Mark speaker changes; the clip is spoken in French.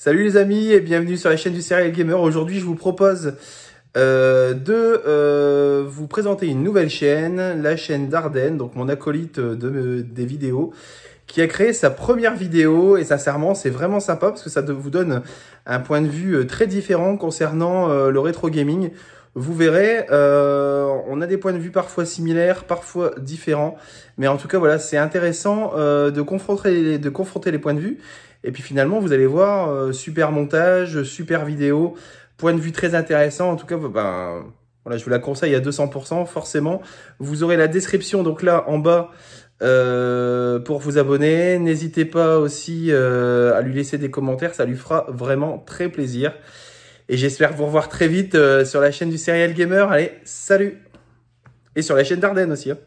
Speaker 1: Salut les amis et bienvenue sur la chaîne du Serial Gamer. Aujourd'hui, je vous propose euh, de euh, vous présenter une nouvelle chaîne, la chaîne d'Ardenne, donc mon acolyte de, des vidéos, qui a créé sa première vidéo et sincèrement, c'est vraiment sympa parce que ça vous donne un point de vue euh, très différent concernant le rétro gaming. Vous verrez, euh, on a des points de vue parfois similaires, parfois différents. Mais en tout cas, voilà, c'est intéressant euh, de, confronter les, de confronter les points de vue. Et puis finalement, vous allez voir, euh, super montage, super vidéo, point de vue très intéressant. En tout cas, ben, voilà, je vous la conseille à 200%, forcément. Vous aurez la description, donc là, en bas, pour vous abonner. N'hésitez pas aussi à lui laisser des commentaires, ça lui fera vraiment très plaisir. Et j'espère vous revoir très vite euh, sur la chaîne du Serial Gamer. Allez, salut Et sur la chaîne d'Ardenne aussi. Hein.